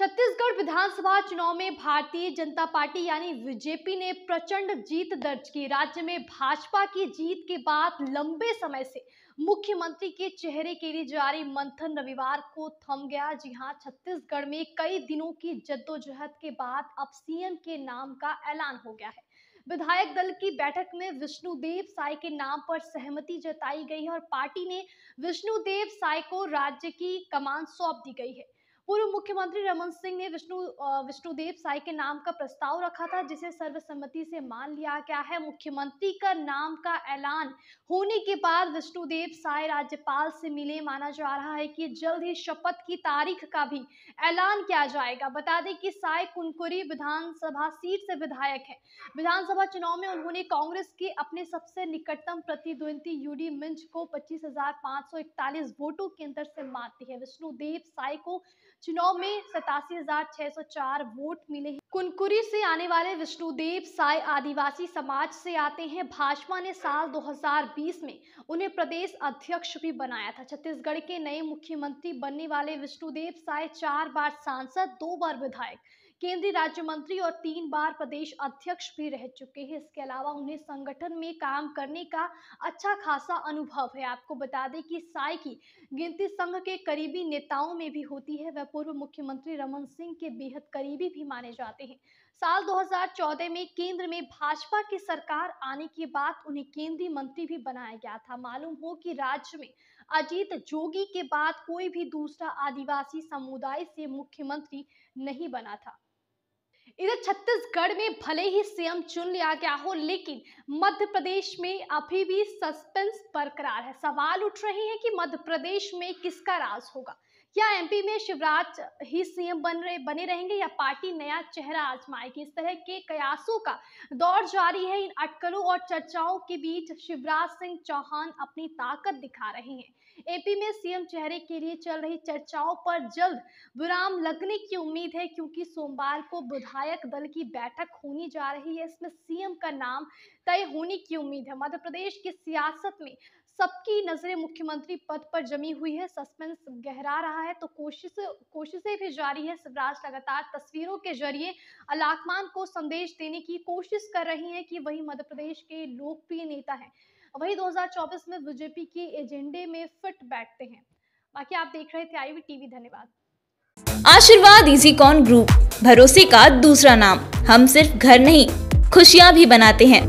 छत्तीसगढ़ विधानसभा चुनाव में भारतीय जनता पार्टी यानी बीजेपी ने प्रचंड जीत दर्ज की राज्य में भाजपा की जीत के बाद लंबे समय से मुख्यमंत्री के चेहरे के लिए जारी मंथन रविवार को थम गया जी हाँ छत्तीसगढ़ में कई दिनों की जद्दोजहद के बाद अब सीएम के नाम का ऐलान हो गया है विधायक दल की बैठक में विष्णुदेव साय के नाम पर सहमति जताई गई है और पार्टी ने विष्णुदेव साय को राज्य की कमान सौंप दी गई है पूर्व मुख्यमंत्री रमन सिंह ने विष्णु विष्णुदेव साई के नाम का प्रस्ताव रखा था जिसे सर्वसम्मति से मान लिया गया है मुख्यमंत्री का नाम का ऐलान होने के बाद विष्णुदेव साय राज्यपाल से मिले माना जा रहा है कि जल्द ही शपथ की तारीख का भी ऐलान किया जाएगा बता दें कि साय कुनकुरी विधानसभा सीट से विधायक है विधानसभा चुनाव में उन्होंने कांग्रेस के अपने सबसे निकटतम प्रतिद्वंदी यूडी मिंज को पच्चीस वोटों के अंतर से मारती है विष्णुदेव साय को चुनाव में सतासी वोट मिले हैं कुनकुरी से आने वाले विष्णुदेव साय आदिवासी समाज से आते हैं भाजपा ने साल 2020 में उन्हें प्रदेश अध्यक्ष भी बनाया था छत्तीसगढ़ के नए मुख्यमंत्री बनने वाले विष्णुदेव साय चार बार सांसद दो बार विधायक केंद्रीय राज्य मंत्री और तीन बार प्रदेश अध्यक्ष भी रह चुके हैं इसके अलावा उन्हें संगठन में काम करने का अच्छा खासा अनुभव है आपको बता दें कि साय की गिनती संघ के करीबी नेताओं में भी होती है वह पूर्व मुख्यमंत्री रमन सिंह के बेहद करीबी भी माने जाते हैं साल 2014 में केंद्र में भाजपा की सरकार आने के बाद उन्हें केंद्रीय मंत्री भी बनाया गया था मालूम हो कि राज्य में अजीत जोगी के बाद कोई भी दूसरा आदिवासी समुदाय से मुख्यमंत्री नहीं बना था इधर छत्तीसगढ़ में भले ही सीएम चुन लिया गया हो लेकिन मध्य प्रदेश में अभी भी सस्पेंस बरकरार है सवाल उठ रहे हैं कि मध्य प्रदेश में किसका राज होगा क्या एमपी में शिवराज ही सीएम बन रहे बने रहेंगे या पार्टी नया चेहरा आजमाएगी इस तरह के कयासों का दौर जारी है इन अटकलों और चर्चाओं के बीच शिवराज सिंह चौहान अपनी ताकत दिखा रहे हैं एपी में सीएम चेहरे के लिए चल रही चर्चाओं पर जल्द विराम लगने की उम्मीद है क्योंकि सोमवार को विधायक दल की बैठक होनी जा रही है इसमें सीएम का नाम तय होने की उम्मीद है मध्य प्रदेश की सियासत में सबकी नजरें मुख्यमंत्री पद पर जमी हुई है सस्पेंस गहरा रहा रहा है तो कोशिश कोशिशें भी जारी है शिवराज लगातार तस्वीरों के जरिए अलाकमान को संदेश देने की कोशिश कर रही है कि वही मध्य प्रदेश के लोकप्रिय नेता हैं वही 2024 में बीजेपी के एजेंडे में फिट बैठते हैं बाकी आप देख रहे थे आईवी टीवी धन्यवाद आशीर्वाद इजी कॉन ग्रुप भरोसे का दूसरा नाम हम सिर्फ घर नहीं खुशियाँ भी बनाते हैं